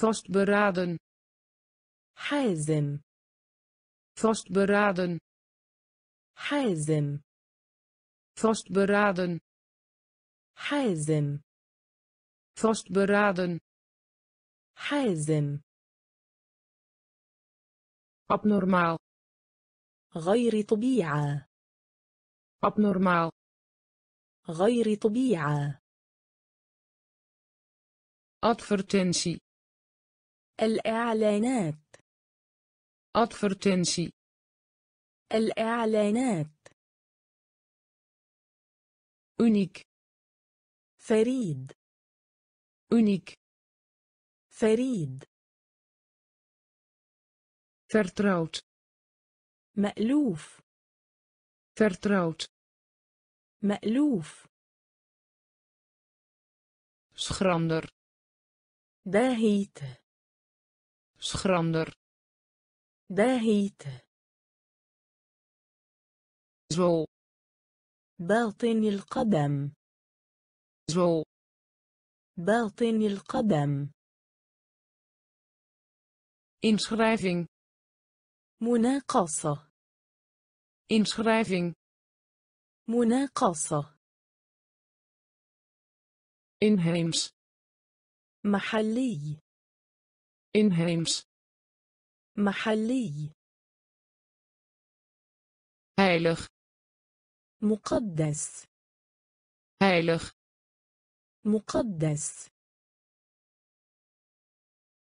vastberaden حازم vastberaden حازم vastberaden حازم vastberaden حازم abnormaal غير طبيعة abnormaal غير طبيعة advertentie الإعلانات. أدفرتنسي. الإعلانات. أونيك. فريد. أونيك. فريد. فرتراوت. مألوف. فرتراوت. مألوف. شخراندر daar schrander. باهيت. زول باطن القدم. زول باطن القدم. inschrijving. مناقصة. inschrijving. مناقصة. inheems. محلي. inheems محلي heilig مقدس heilig مقدس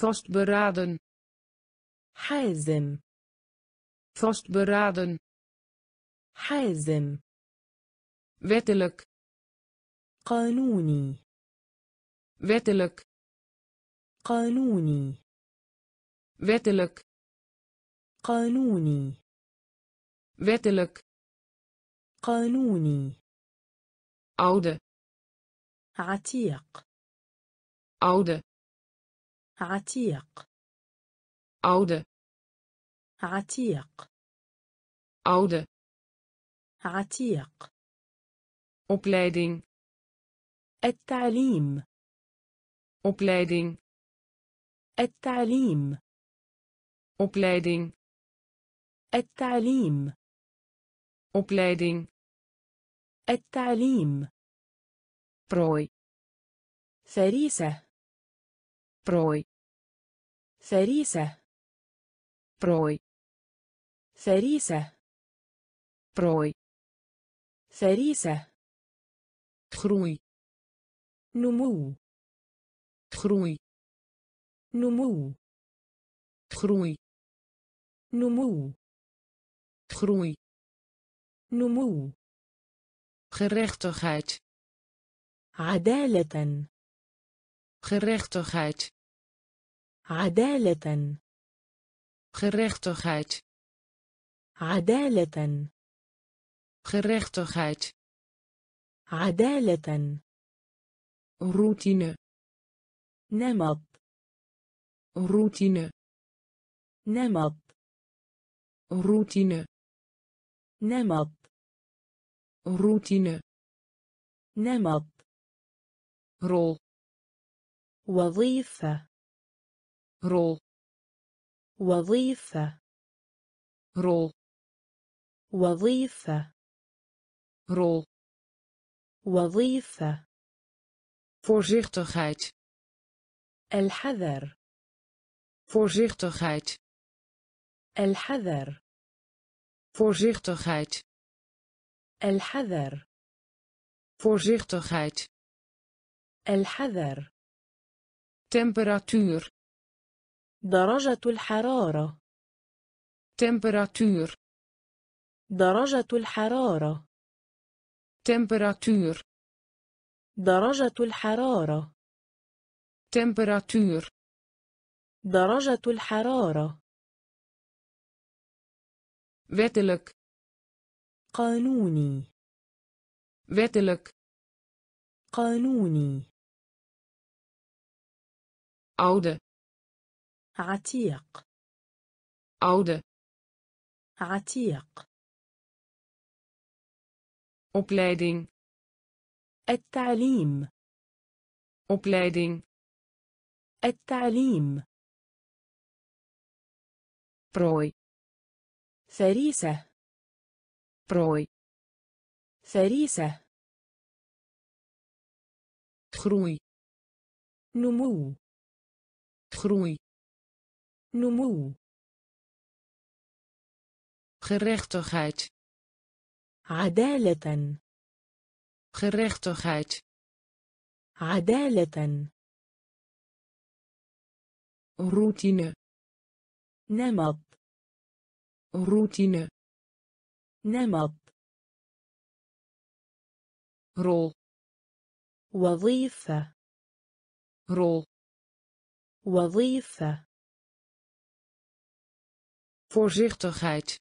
vastberaden حازم vastberaden حازم wettelijk قانوني wettelijk قانوني wettelijk قانوني wettelijk قانوني oude عتيق oude عتيق oude عتيق oude عتيق opleiding التعليم opleiding التعليم het talim. Opleiding. Het talim. Prooi. Feriza. Prooi. Feriza. Prooi. Feriza. Prooi. Feriza. Groei. Noem moe. Groei. Noem Groei. Noemoe. Groei. Noemoe. Gerechtigheid. عدالة. Gerechtigheid. عدالة. Gerechtigheid. عدالة. Gerechtigheid. عدالة. Routine. Nemat. Routine. Nemat routine nemat, routine nemat, rol وظيفة rol وظيفة rol وظيفة rol وظيفة voorzichtigheid الحذر voorzichtigheid الحذر voorzichtigheid الحذر voorzichtigheid الحذر temperatuur درجة الحرارة temperatuur درجة الحرارة temperatuur درجة الحرارة temperatuur درجة الحرارة wettelijk قانوني wettelijk قانوني oude عتيق oude عتيق opleiding التعليم opleiding التعليم prooi فريسة بروي فريسة تخروي نمو تخروي نمو gerechtigheid عدالة gerechtigheid عدالة routine نمط روتين نمط رول وظيفة رول وظيفة voorzichtigheid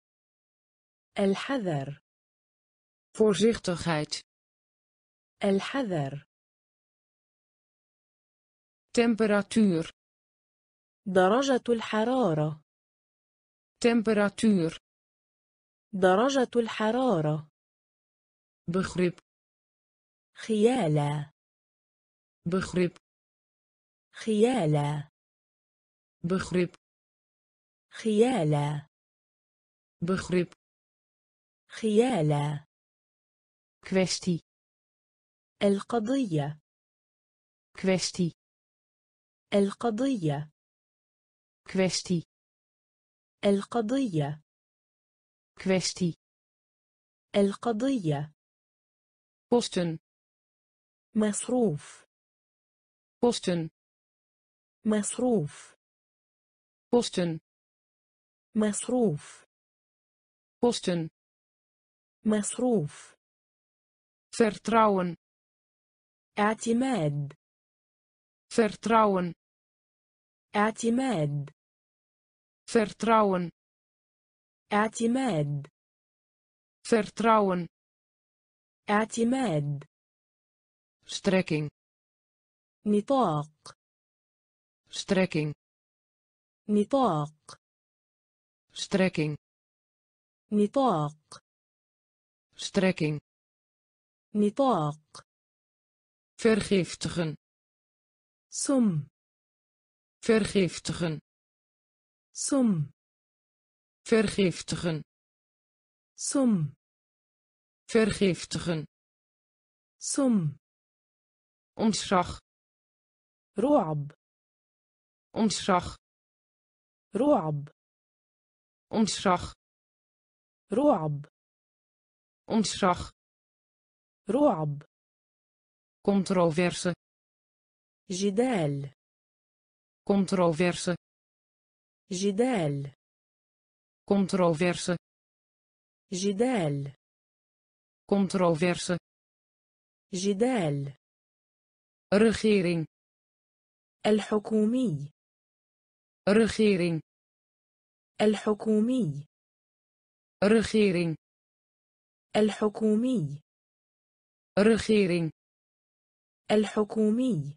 الحذر voorzichtigheid الحذر temperatuur درجة الحرارة temperatuur درجة الحرارة بخرب خيالة بخرب خيالة بخرب خيالة بخرب خيالة كويستي القضية كويستي القضية كويستي القضية كويستي القضية كوستن مصروف كوستن مصروف كوستن مصروف كوستن مصروف فرتراون اعتماد فرتراون اعتماد Vertrouwen. اعتماد. Vertrouwen. اعتماد. Strekking. نطاق. Strekking. نطاق. Strekking. نطاق. Strekking. نطاق. Vergiftigen. Som. Vergiftigen. som vergiftigen som vergiftigen som omslag roab Ontslag. roab Ontslag. roab Ontslag. roab controverse Gidel controverse جدال controverse جدال controverse جدال regering الحكومي regering الحكومي regering الحكومي regering الحكومي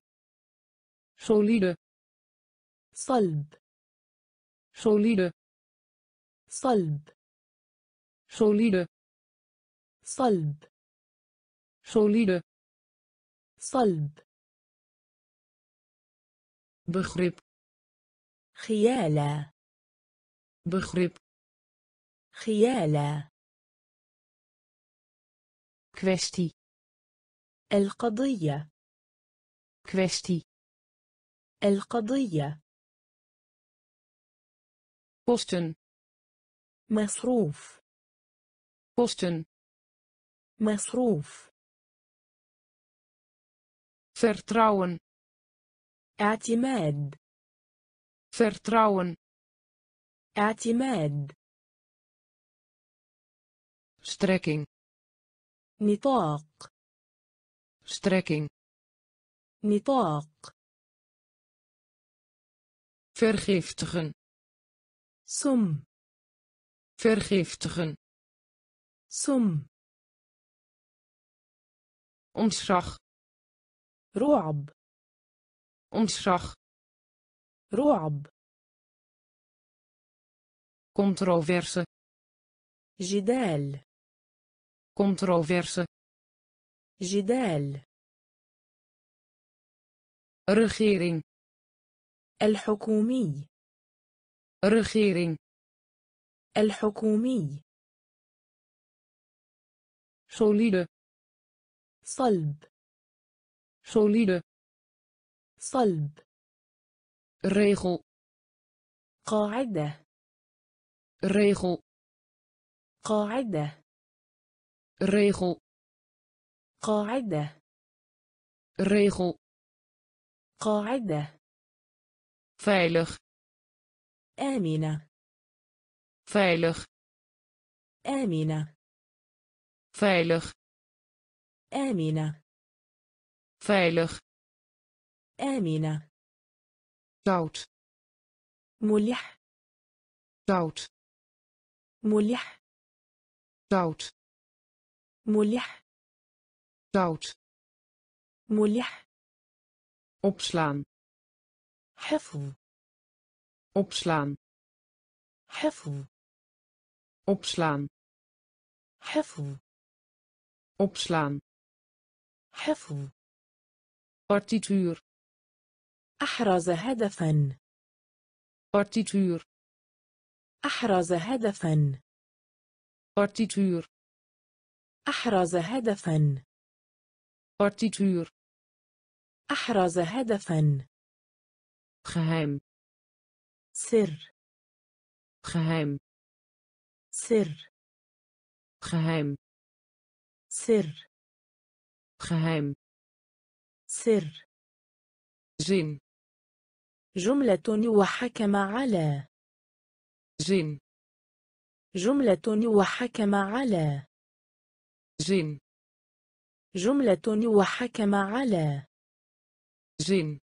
solide صلب solide صلب solide صلب solide صلب بخرب خيالة بخرب خيالة kwestie القضية kwestie القضية kosten مصروف kosten مصروف vertrouwen اعتماد vertrouwen اعتماد strekking نطاق strekking نطاق vergiftigen som vergiftigen som omslag رعب omslag رعب controverse gidel controverse gidel regering el الحكومي regering الحكومي solide صلب solide صلب regel قاعدة regel قاعدة regel قاعدة regel قاعدة veilig Amina, Veilig. Amina, Veilig. Amina, Veilig. Amina, Zout. Mulih. Zout. Mulih. Zout. Mulih. Zout. Mulih. Opslaan. Hefu. opslaan حفظ opslaan حفظ opslaan حفظ partituur أحرز هدفا partituur أحرز هدفا partituur أحرز هدفا partituur أحرز هدفا geheim سر خهم سر خهم سر خهم سر جن جملة وحكم على جن جملة وحكم على جن جملة وحكم على جن